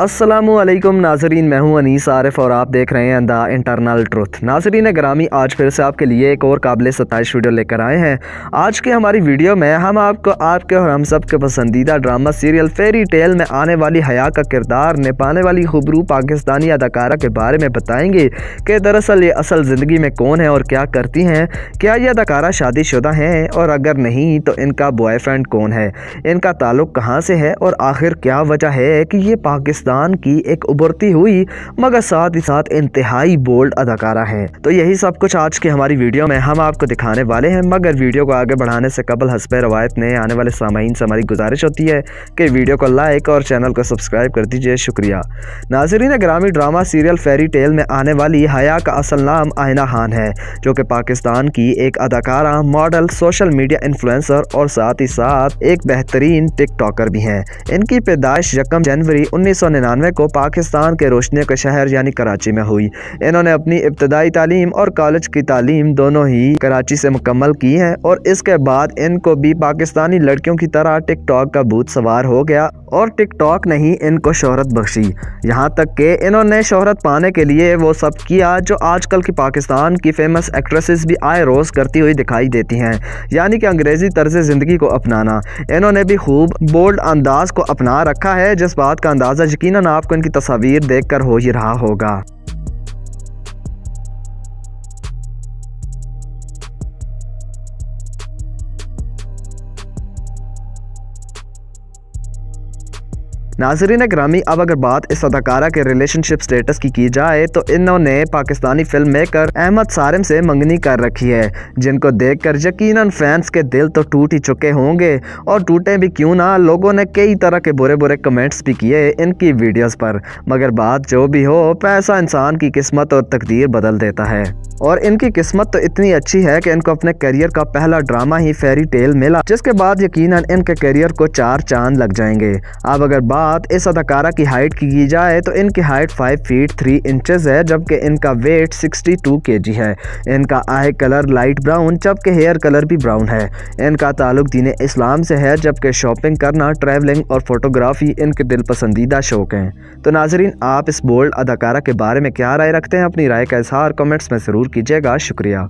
असलम नाजरीन मैं हूं अनीस आरिफ और आप देख रहे हैं द इंटरनल ट्रुथ नाजरीन ग्रामी आज फिर से आपके लिए एक और काबिल सताइश वीडियो लेकर आए हैं आज के हमारी वीडियो में हम आपको आपके और हम सब के पसंदीदा ड्रामा सीरियल फेरी टेल में आने वाली हया का किरदार निभाने वाली खबरू पाकिस्तानी अदाकारा के बारे में बताएंगे कि दरअसल ये असल ज़िंदगी में कौन है और क्या करती हैं क्या ये अदाकारा शादीशुदा हैं और अगर नहीं तो इनका बॉयफ्रेंड कौन है इनका ताल्लुक़ कहाँ से है और आखिर क्या वजह है कि ये पाकिस्तान पाकिस्तान की एक उभरती हुई मगर साथ ही साथ इंतहाई बोल्ड अदाकारा है तो यही सब कुछ आज की हमारी वीडियो में हम आपको दिखाने वाले हैं मगर वीडियो को आगे बढ़ाने से कबल हसब रवायत ने आने वाले सामीन से हमारी गुजारिश होती है कि वीडियो को लाइक और चैनल को सब्सक्राइब कर दीजिए शुक्रिया नाजरीन ग्रामीण ड्रामा सीरियल फेरी टेल में आने वाली हया का असल नाम आयना खान है जो कि पाकिस्तान की एक अदाकारा मॉडल सोशल मीडिया इन्फ्लुंसर और साथ ही साथ एक बेहतरीन टिकटॉकर भी हैं इनकी पैदाइश यकम जनवरी उन्नीस निन्यानवे को पाकिस्तान के रोशनी के शहर यानी कराची में हुई इन्होंने अपनी इब्तदाई तालीम और कॉलेज की तालीम दोनों ही कराची से मुकम्मल की है और इसके बाद इनको भी पाकिस्तानी लड़कियों की तरह टिकटॉक का बूथ सवार हो गया और टिकटॉक ने ही इनको शोहरत बख्शी यहाँ तक कि इन्होंने शोहरत पाने के लिए वो सब किया जो आजकल की पाकिस्तान की फेमस एक्ट्रेसेस भी आए रोज़ करती हुई दिखाई देती हैं यानी कि अंग्रेज़ी तर्ज ज़िंदगी को अपनाना इन्होंने भी खूब बोल्ड अंदाज को अपना रखा है जिस बात का अंदाज़ा यकीन आपको इनकी तस्वीर देख कर हो ही रहा होगा नाजरीन ग्रामी अब अगर बात इस अदाकारा के रिलेशनशिप स्टेटस की की जाए तो इन्होंने पाकिस्तानी फिल्म मेकर अहमद सारिम से मंगनी कर रखी है जिनको देख कर यकीन फैंस के दिल तो टूट ही चुके होंगे और टूटे भी क्यों ना लोगों ने कई तरह के बुरे बुरे कमेंट्स भी किए इनकी वीडियोस पर मगर बात जो भी हो पैसा इंसान की किस्मत और तकदीर बदल देता है और इनकी किस्मत तो इतनी अच्छी है कि इनको अपने करियर का पहला ड्रामा ही फेरी टेल मिला जिसके बाद यकीनन इनके करियर को चार चांद लग जाएंगे अब अगर बात बात इस अदाकारा की हाइट की जाए तो इनकी हाइट 5 फीट 3 इंचेस है जबकि इनका वेट 62 केजी है इनका आई कलर लाइट ब्राउन जबकि हेयर कलर भी ब्राउन है इनका ताल्लुक दीन इस्लाम से है जबकि शॉपिंग करना ट्रैवलिंग और फोटोग्राफी इनके दिल पसंदीदा शौक़ हैं तो नाजरीन आप इस बोल्ड अदाकारा के बारे में क्या राय रखते हैं अपनी राय का इजहार कमेंट्स में ज़रूर कीजिएगा शुक्रिया